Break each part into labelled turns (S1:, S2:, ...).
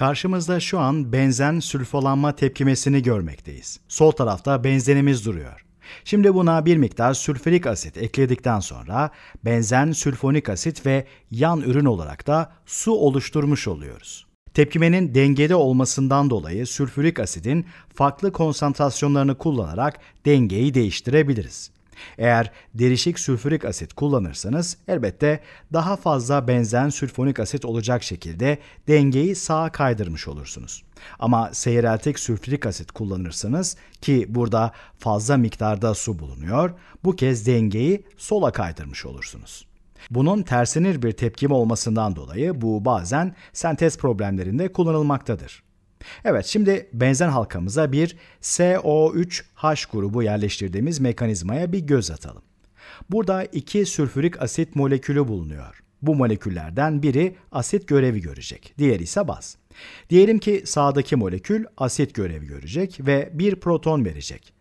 S1: Karşımızda şu an benzen sülfolanma tepkimesini görmekteyiz. Sol tarafta benzenimiz duruyor. Şimdi buna bir miktar sülfürik asit ekledikten sonra benzen sülfonik asit ve yan ürün olarak da su oluşturmuş oluyoruz. Tepkimenin dengede olmasından dolayı sülfürik asidin farklı konsantrasyonlarını kullanarak dengeyi değiştirebiliriz. Eğer derişik sülfürik asit kullanırsanız elbette daha fazla benzen sülfonik asit olacak şekilde dengeyi sağa kaydırmış olursunuz. Ama seyreltik sülfürik asit kullanırsanız ki burada fazla miktarda su bulunuyor, bu kez dengeyi sola kaydırmış olursunuz. Bunun tersinir bir tepkim olmasından dolayı bu bazen sentez problemlerinde kullanılmaktadır. Evet şimdi benzen halkamıza bir co 3 h grubu yerleştirdiğimiz mekanizmaya bir göz atalım. Burada iki sülfürik asit molekülü bulunuyor. Bu moleküllerden biri asit görevi görecek, diğeri ise baz. Diyelim ki sağdaki molekül asit görevi görecek ve bir proton verecek.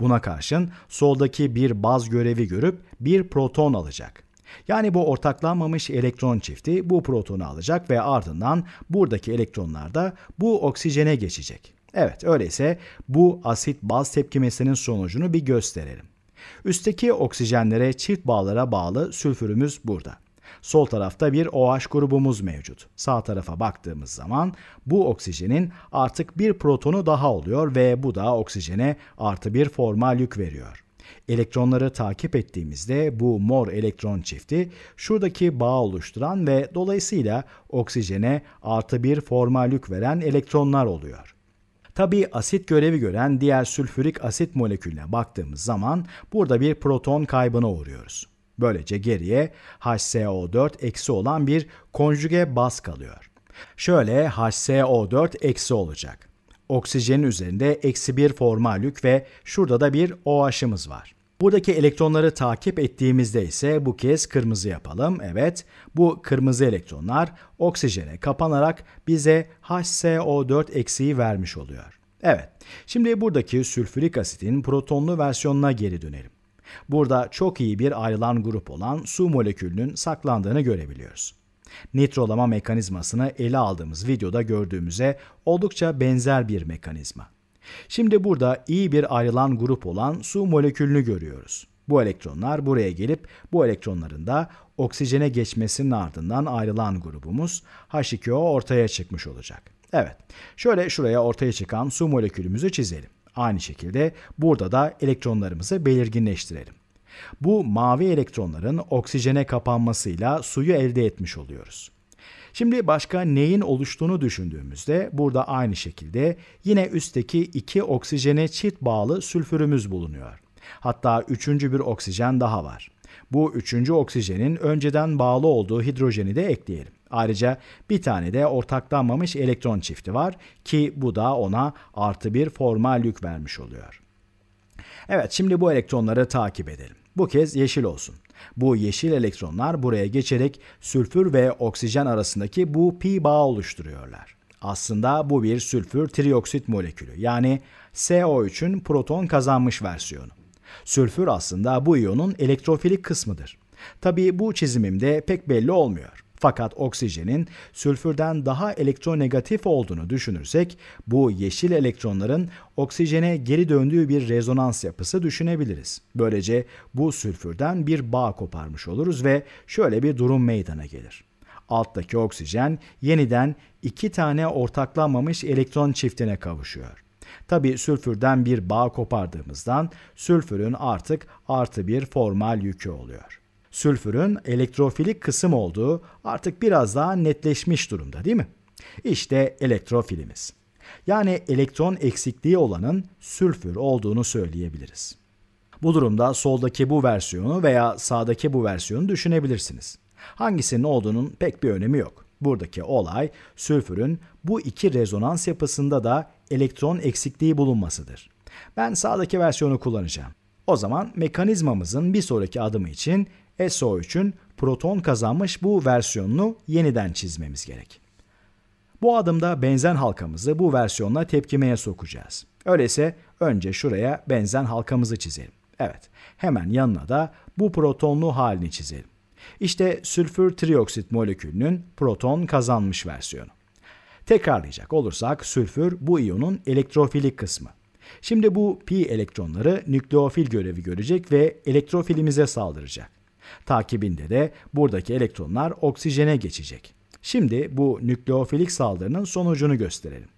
S1: Buna karşın soldaki bir baz görevi görüp bir proton alacak. Yani bu ortaklanmamış elektron çifti bu protonu alacak ve ardından buradaki elektronlar da bu oksijene geçecek. Evet öyleyse bu asit baz tepkimesinin sonucunu bir gösterelim. Üstteki oksijenlere çift bağlara bağlı sülfürümüz burada. Sol tarafta bir OH grubumuz mevcut. Sağ tarafa baktığımız zaman bu oksijenin artık bir protonu daha oluyor ve bu da oksijene artı bir formal yük veriyor. Elektronları takip ettiğimizde bu mor elektron çifti şuradaki bağ oluşturan ve dolayısıyla oksijene artı bir formal yük veren elektronlar oluyor. Tabii asit görevi gören diğer sülfürik asit molekülüne baktığımız zaman burada bir proton kaybına uğruyoruz. Böylece geriye HCO4 eksi olan bir konjüge baz kalıyor. Şöyle HCO4 eksi olacak. Oksijenin üzerinde eksi bir formallük ve şurada da bir OH'ımız var. Buradaki elektronları takip ettiğimizde ise bu kez kırmızı yapalım. Evet, bu kırmızı elektronlar oksijene kapanarak bize HCO4 eksiği vermiş oluyor. Evet, şimdi buradaki sülfürik asitin protonlu versiyonuna geri dönelim. Burada çok iyi bir ayrılan grup olan su molekülünün saklandığını görebiliyoruz. Nitrolama mekanizmasını ele aldığımız videoda gördüğümüze oldukça benzer bir mekanizma. Şimdi burada iyi bir ayrılan grup olan su molekülünü görüyoruz. Bu elektronlar buraya gelip bu elektronların da oksijene geçmesinin ardından ayrılan grubumuz H2O ortaya çıkmış olacak. Evet, şöyle şuraya ortaya çıkan su molekülümüzü çizelim. Aynı şekilde burada da elektronlarımızı belirginleştirelim. Bu mavi elektronların oksijene kapanmasıyla suyu elde etmiş oluyoruz. Şimdi başka neyin oluştuğunu düşündüğümüzde burada aynı şekilde yine üstteki iki oksijene çift bağlı sülfürümüz bulunuyor. Hatta üçüncü bir oksijen daha var. Bu üçüncü oksijenin önceden bağlı olduğu hidrojeni de ekleyelim. Ayrıca bir tane de ortaklanmamış elektron çifti var ki bu da ona artı bir formal yük vermiş oluyor. Evet şimdi bu elektronları takip edelim. Bu kez yeşil olsun. Bu yeşil elektronlar buraya geçerek sülfür ve oksijen arasındaki bu pi bağı oluşturuyorlar. Aslında bu bir sülfür trioksit molekülü yani SO3'ün proton kazanmış versiyonu. Sülfür aslında bu iyonun elektrofilik kısmıdır. Tabii bu çizimimde pek belli olmuyor. Fakat oksijenin sülfürden daha elektronegatif olduğunu düşünürsek bu yeşil elektronların oksijene geri döndüğü bir rezonans yapısı düşünebiliriz. Böylece bu sülfürden bir bağ koparmış oluruz ve şöyle bir durum meydana gelir alttaki oksijen yeniden iki tane ortaklanmamış elektron çiftine kavuşuyor. Tabi sülfürden bir bağ kopardığımızdan sülfürün artık artı bir formal yükü oluyor. Sülfürün elektrofilik kısım olduğu artık biraz daha netleşmiş durumda değil mi? İşte elektrofilimiz. Yani elektron eksikliği olanın sülfür olduğunu söyleyebiliriz. Bu durumda soldaki bu versiyonu veya sağdaki bu versiyonu düşünebilirsiniz. Hangisinin olduğunun pek bir önemi yok. Buradaki olay sülfürün bu iki rezonans yapısında da elektron eksikliği bulunmasıdır. Ben sağdaki versiyonu kullanacağım. O zaman mekanizmamızın bir sonraki adımı için SO3'ün proton kazanmış bu versiyonunu yeniden çizmemiz gerek. Bu adımda benzen halkamızı bu versiyonla tepkimeye sokacağız. Öyleyse önce şuraya benzen halkamızı çizelim. Evet, hemen yanına da bu protonlu halini çizelim. İşte sülfür trioksit molekülünün proton kazanmış versiyonu. Tekrarlayacak olursak sülfür bu iyonun elektrofilik kısmı. Şimdi bu pi elektronları nükleofil görevi görecek ve elektrofilimize saldıracak. Takibinde de buradaki elektronlar oksijene geçecek. Şimdi bu nükleofilik saldırının sonucunu gösterelim.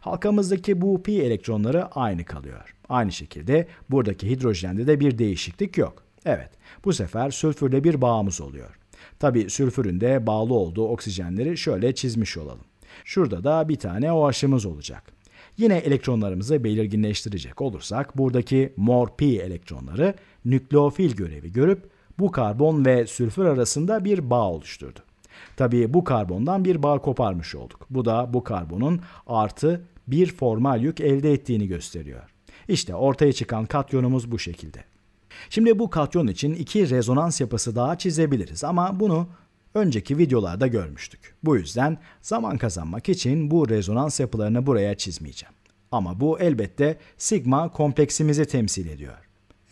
S1: Halkamızdaki bu pi elektronları aynı kalıyor. Aynı şekilde buradaki hidrojende de bir değişiklik yok. Evet, bu sefer sülfürle bir bağımız oluyor. Tabi sülfürün de bağlı olduğu oksijenleri şöyle çizmiş olalım. Şurada da bir tane OH'ımız olacak. Yine elektronlarımızı belirginleştirecek olursak buradaki mor pi elektronları nükleofil görevi görüp bu karbon ve sülfür arasında bir bağ oluşturdu. Tabii bu karbondan bir bağ koparmış olduk. Bu da bu karbonun artı bir formal yük elde ettiğini gösteriyor. İşte ortaya çıkan katyonumuz bu şekilde. Şimdi bu katyon için iki rezonans yapısı daha çizebiliriz ama bunu önceki videolarda görmüştük. Bu yüzden zaman kazanmak için bu rezonans yapılarını buraya çizmeyeceğim. Ama bu elbette sigma kompleksimizi temsil ediyor.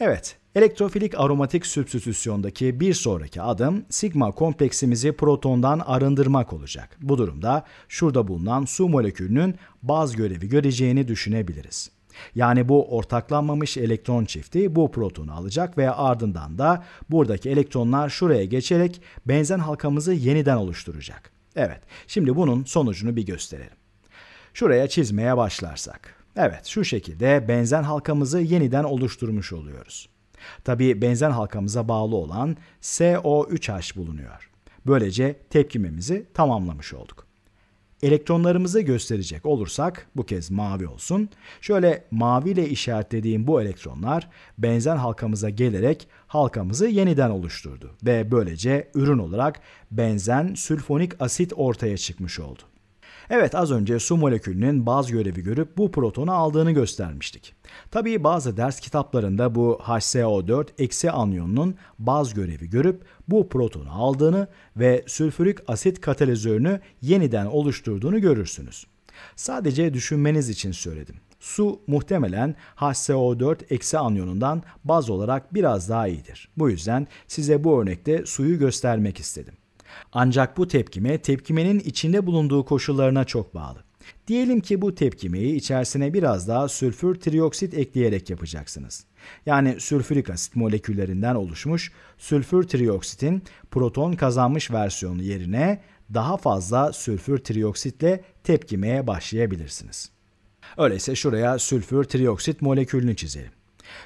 S1: Evet, elektrofilik aromatik substitüsyondaki bir sonraki adım sigma kompleksimizi protondan arındırmak olacak. Bu durumda şurada bulunan su molekülünün baz görevi göreceğini düşünebiliriz. Yani bu ortaklanmamış elektron çifti bu protonu alacak ve ardından da buradaki elektronlar şuraya geçerek benzen halkamızı yeniden oluşturacak. Evet, şimdi bunun sonucunu bir gösterelim. Şuraya çizmeye başlarsak. Evet şu şekilde benzen halkamızı yeniden oluşturmuş oluyoruz. Tabi benzen halkamıza bağlı olan co 3 h bulunuyor. Böylece tepkimemizi tamamlamış olduk. Elektronlarımızı gösterecek olursak bu kez mavi olsun. Şöyle mavi ile işaretlediğim bu elektronlar benzen halkamıza gelerek halkamızı yeniden oluşturdu ve böylece ürün olarak benzen sülfonik asit ortaya çıkmış oldu. Evet az önce su molekülünün baz görevi görüp bu protonu aldığını göstermiştik. Tabii bazı ders kitaplarında bu HCO4 eksi anyonunun baz görevi görüp bu protonu aldığını ve sülfürik asit katalizörünü yeniden oluşturduğunu görürsünüz. Sadece düşünmeniz için söyledim. Su muhtemelen hco 4 eksi anyonundan baz olarak biraz daha iyidir. Bu yüzden size bu örnekte suyu göstermek istedim. Ancak bu tepkime tepkimenin içinde bulunduğu koşullarına çok bağlı. Diyelim ki bu tepkimeyi içerisine biraz daha sülfür trioksit ekleyerek yapacaksınız. Yani sülfürik asit moleküllerinden oluşmuş sülfür trioksitin proton kazanmış versiyonu yerine daha fazla sülfür trioksitle tepkimeye başlayabilirsiniz. Öyleyse şuraya sülfür trioksit molekülünü çizelim.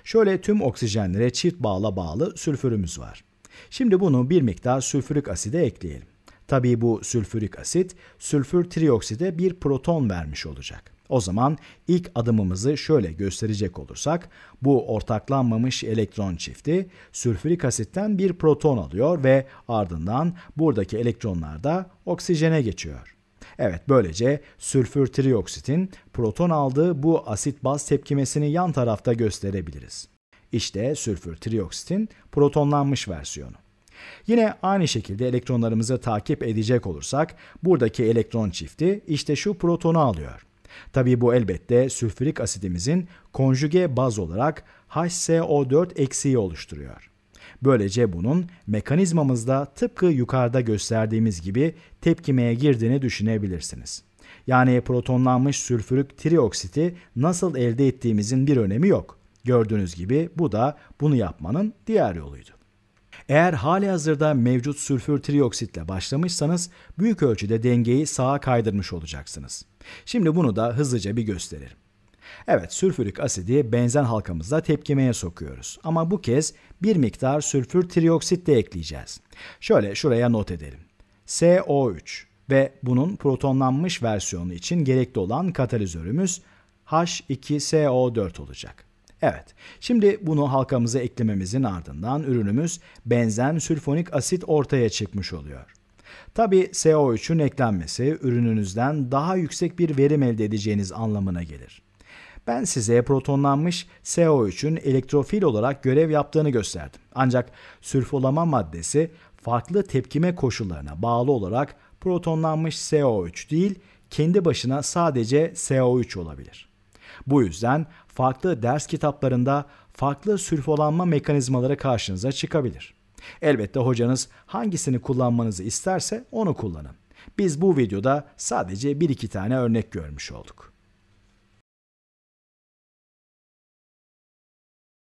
S1: Şöyle tüm oksijenlere çift bağla bağlı sülfürümüz var. Şimdi bunu bir miktar sülfürik aside ekleyelim. Tabii bu sülfürik asit sülfür trioksit'e bir proton vermiş olacak. O zaman ilk adımımızı şöyle gösterecek olursak bu ortaklanmamış elektron çifti sülfürik asitten bir proton alıyor ve ardından buradaki elektronlar da oksijene geçiyor. Evet böylece sülfür trioksitin proton aldığı bu asit baz tepkimesini yan tarafta gösterebiliriz. İşte sülfür trioksitin protonlanmış versiyonu. Yine aynı şekilde elektronlarımızı takip edecek olursak buradaki elektron çifti işte şu protonu alıyor. Tabi bu elbette sülfürik asidimizin konjüge baz olarak HCO4 eksiği oluşturuyor. Böylece bunun mekanizmamızda tıpkı yukarıda gösterdiğimiz gibi tepkimeye girdiğini düşünebilirsiniz. Yani protonlanmış sülfürük trioksiti nasıl elde ettiğimizin bir önemi yok. Gördüğünüz gibi bu da bunu yapmanın diğer yoluydu. Eğer hali hazırda mevcut sülfür trioksitle başlamışsanız büyük ölçüde dengeyi sağa kaydırmış olacaksınız. Şimdi bunu da hızlıca bir gösterelim. Evet sülfürik asidi benzen halkamızda tepkimeye sokuyoruz. Ama bu kez bir miktar sülfür trioksit de ekleyeceğiz. Şöyle şuraya not edelim. co 3 ve bunun protonlanmış versiyonu için gerekli olan katalizörümüz H2SO4 olacak. Evet, şimdi bunu halkamıza eklememizin ardından ürünümüz benzen sülfonik asit ortaya çıkmış oluyor. Tabi CO3'ün eklenmesi ürününüzden daha yüksek bir verim elde edeceğiniz anlamına gelir. Ben size protonlanmış CO3'ün elektrofil olarak görev yaptığını gösterdim. Ancak sülfolama maddesi farklı tepkime koşullarına bağlı olarak protonlanmış CO3 değil, kendi başına sadece CO3 olabilir. Bu yüzden farklı ders kitaplarında farklı sülfolanma mekanizmaları karşınıza çıkabilir. Elbette hocanız hangisini kullanmanızı isterse onu kullanın. Biz bu videoda sadece bir iki tane örnek görmüş olduk.